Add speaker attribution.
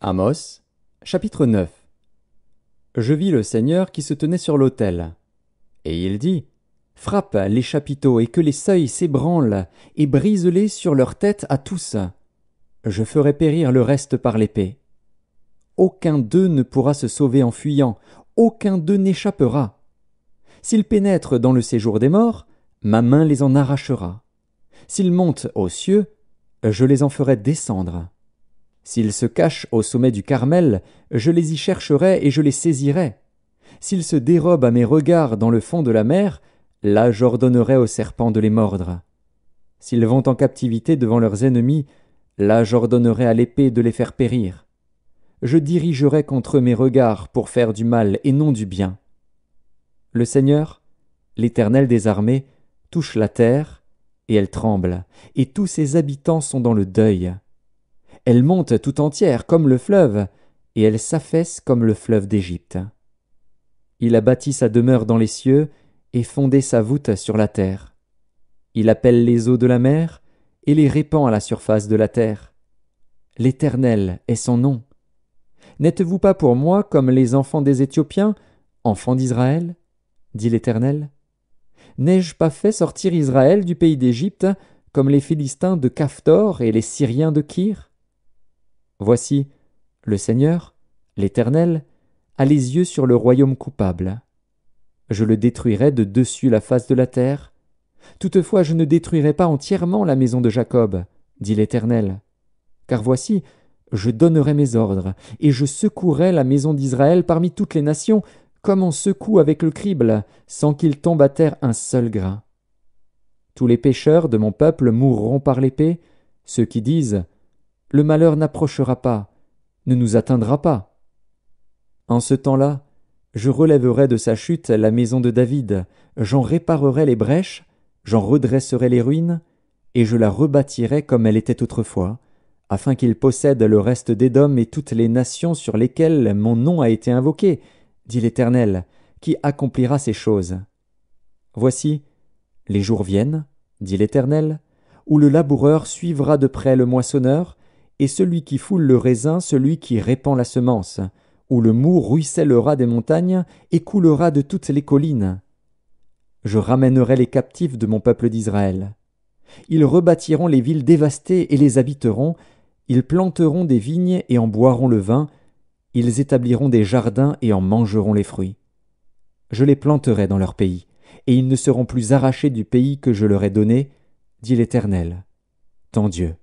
Speaker 1: Amos, chapitre 9 Je vis le Seigneur qui se tenait sur l'autel. Et il dit Frappe les chapiteaux et que les seuils s'ébranlent, et brise-les sur leurs tête à tous. Je ferai périr le reste par l'épée. Aucun d'eux ne pourra se sauver en fuyant, aucun d'eux n'échappera. S'ils pénètrent dans le séjour des morts, ma main les en arrachera. S'ils montent aux cieux, je les en ferai descendre. S'ils se cachent au sommet du Carmel, je les y chercherai et je les saisirai. S'ils se dérobent à mes regards dans le fond de la mer, là j'ordonnerai aux serpents de les mordre. S'ils vont en captivité devant leurs ennemis, là j'ordonnerai à l'épée de les faire périr. Je dirigerai contre eux mes regards pour faire du mal et non du bien. Le Seigneur, l'Éternel des armées, touche la terre, et elle tremble, et tous ses habitants sont dans le deuil. Elle monte tout entière comme le fleuve, et elle s'affaisse comme le fleuve d'Égypte. Il a bâti sa demeure dans les cieux, et fondé sa voûte sur la terre. Il appelle les eaux de la mer, et les répand à la surface de la terre. L'Éternel est son nom. N'êtes-vous pas pour moi comme les enfants des Éthiopiens, enfants d'Israël dit l'Éternel. N'ai-je pas fait sortir Israël du pays d'Égypte, comme les Philistins de Caphtor et les Syriens de Kyr Voici, le Seigneur, l'Éternel, a les yeux sur le royaume coupable. Je le détruirai de dessus la face de la terre. Toutefois je ne détruirai pas entièrement la maison de Jacob, dit l'Éternel. Car voici, je donnerai mes ordres, et je secouerai la maison d'Israël parmi toutes les nations, comme on secoue avec le crible, sans qu'il tombe à terre un seul grain. Tous les pécheurs de mon peuple mourront par l'épée, ceux qui disent le malheur n'approchera pas, ne nous atteindra pas. En ce temps-là, je relèverai de sa chute la maison de David, j'en réparerai les brèches, j'en redresserai les ruines, et je la rebâtirai comme elle était autrefois, afin qu'il possède le reste d'Édom et toutes les nations sur lesquelles mon nom a été invoqué, dit l'Éternel, qui accomplira ces choses. Voici, les jours viennent, dit l'Éternel, où le laboureur suivra de près le moissonneur, et celui qui foule le raisin, celui qui répand la semence, où le mou ruissellera des montagnes et coulera de toutes les collines. Je ramènerai les captifs de mon peuple d'Israël. Ils rebâtiront les villes dévastées et les habiteront, ils planteront des vignes et en boiront le vin, ils établiront des jardins et en mangeront les fruits. Je les planterai dans leur pays, et ils ne seront plus arrachés du pays que je leur ai donné, dit l'Éternel, ton Dieu.